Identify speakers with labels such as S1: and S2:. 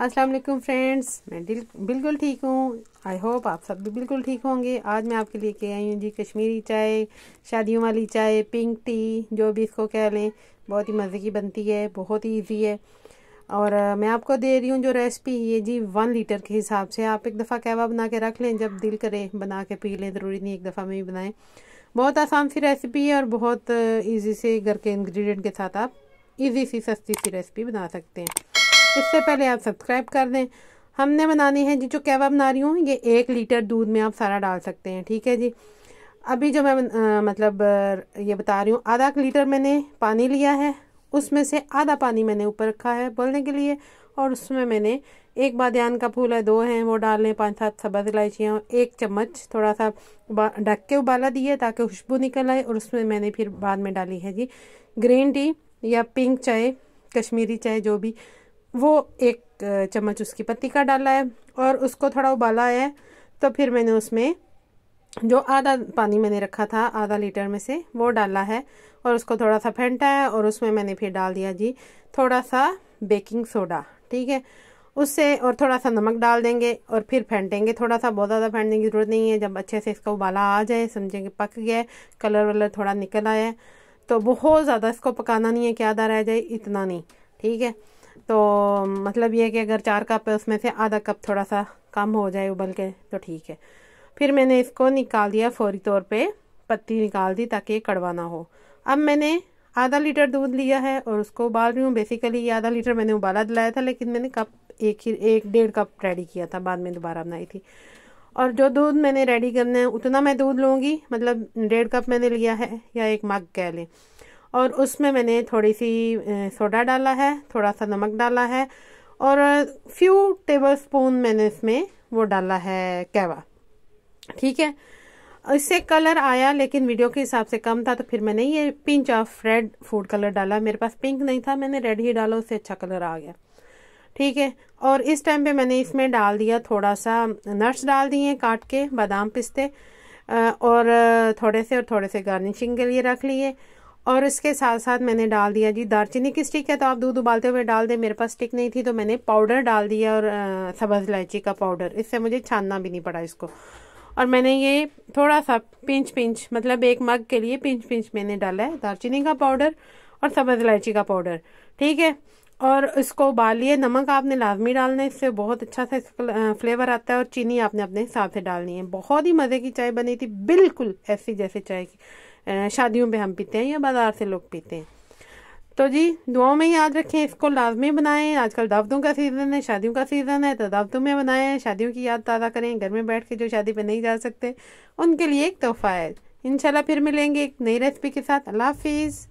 S1: अस्सलाम वालेकुम फ्रेंड्स मैं दिल बिल्कुल ठीक हूँ आई होप आप सब भी बिल्कुल ठीक होंगे आज मैं आपके लिए के आई हूँ जी कश्मीरी चाय शादियों वाली चाय पिंक टी जो भी इसको कह लें बहुत ही मज़े की बनती है बहुत ही ईजी है और मैं आपको दे रही हूँ जो रेसिपी ये जी वन लीटर के हिसाब से आप एक दफ़ा कहवा बना के रख लें जब दिल करे बना के पी लें ज़रूरी नहीं एक दफ़ा में ही बनाएँ बहुत आसान सी रेसिपी है और बहुत ईजी से घर के इंग्रेडिएंट के साथ आप ईजी सी सस्ती सी रेसिपी बना सकते हैं इससे पहले आप सब्सक्राइब कर दें हमने बनानी है जी जो कहवा बना रही हूँ ये एक लीटर दूध में आप सारा डाल सकते हैं ठीक है जी अभी जो मैं आ, मतलब ये बता रही हूँ आधा लीटर मैंने पानी लिया है उसमें से आधा पानी मैंने ऊपर रखा है बोलने के लिए और उसमें मैंने एक बादन का फूल है दो हैं वो डाल लें पाँच सात सब्ज़ इलायचियाँ एक चम्मच थोड़ा सा ढक के उबाला दिए ताकि खुशबू निकल आए और उसमें मैंने फिर बाद में डाली है जी ग्रीन टी या पिंक चाय कश्मीरी चाय जो भी वो एक चम्मच उसकी पत्ती का डाला है और उसको थोड़ा उबाला है तो फिर मैंने उसमें जो आधा पानी मैंने रखा था आधा लीटर में से वो डाला है और उसको थोड़ा सा फेंटा है और उसमें मैंने फिर डाल दिया जी थोड़ा सा बेकिंग सोडा ठीक है उससे और थोड़ा सा नमक डाल देंगे और फिर फेंटेंगे थोड़ा सा बहुत ज़्यादा फेंटने की ज़रूरत नहीं है जब अच्छे से इसका उबाला आ जाए समझेंगे पक गया कलर वलर थोड़ा निकल आया तो बहुत ज़्यादा इसको पकाना नहीं है क्या आधा रह जाए इतना नहीं ठीक है तो मतलब ये कि अगर चार कप है उसमें से आधा कप थोड़ा सा कम हो जाए उबल के तो ठीक है फिर मैंने इसको निकाल दिया फौरी तौर पे पत्ती निकाल दी ताकि कड़वा ना हो अब मैंने आधा लीटर दूध लिया है और उसको उबाल रही हूँ बेसिकली ये आधा लीटर मैंने उबाला दिलाया था लेकिन मैंने कप एक ही एक डेढ़ कप रेडी किया था बाद में दोबारा बनाई थी और जो दूध मैंने रेडी करना है उतना मैं दूध लूँगी मतलब डेढ़ कप मैंने लिया है या एक मग कह लें और उसमें मैंने थोड़ी सी सोडा डाला है थोड़ा सा नमक डाला है और फ्यू टेबल स्पून मैंने इसमें वो डाला है कैवा ठीक है इससे कलर आया लेकिन वीडियो के हिसाब से कम था तो फिर मैंने ये pinch of red food colour डाला मेरे पास पिंक नहीं था मैंने रेड ही डाला उससे अच्छा कलर आ गया ठीक है और इस टाइम पे मैंने इसमें डाल दिया थोड़ा सा नट्स डाल दिए काट के बादाम पिस्ते और थोड़े से और थोड़े से गार्निशिंग के लिए रख लिए और इसके साथ साथ मैंने डाल दिया जी दालचीनी की स्टिक है तो आप दूध उबालते हुए डाल दें मेरे पास स्टिक नहीं थी तो मैंने पाउडर डाल दिया और सब्ज़ इलायची का पाउडर इससे मुझे छानना भी नहीं पड़ा इसको और मैंने ये थोड़ा सा पिंच पिंच मतलब एक मग के लिए पिंच पिंच मैंने डाला है दालचीनी का पाउडर और सब्ज़ इलायची का पाउडर ठीक है और इसको उबालिए नमक आपने लाजमी डालना है इससे बहुत अच्छा सा इसका फ्लेवर आता है और चीनी आपने अपने हिसाब से डालनी है बहुत ही मज़े की चाय बनी थी बिल्कुल ऐसी जैसे चाय की शादियों पे हम पीते हैं या बाज़ार से लोग पीते हैं तो जी दुआओं में याद रखें इसको लाजमी बनाएं आजकल दावतों का सीज़न है शादियों का सीज़न है तो दावतों में बनाएं शादियों की याद ताज़ा करें घर में बैठ के जो शादी पे नहीं जा सकते उनके लिए एक तोहफ़ा है इंशाल्लाह फिर मिलेंगे एक नई रेसिपी के साथ अल्लाह हाफिज़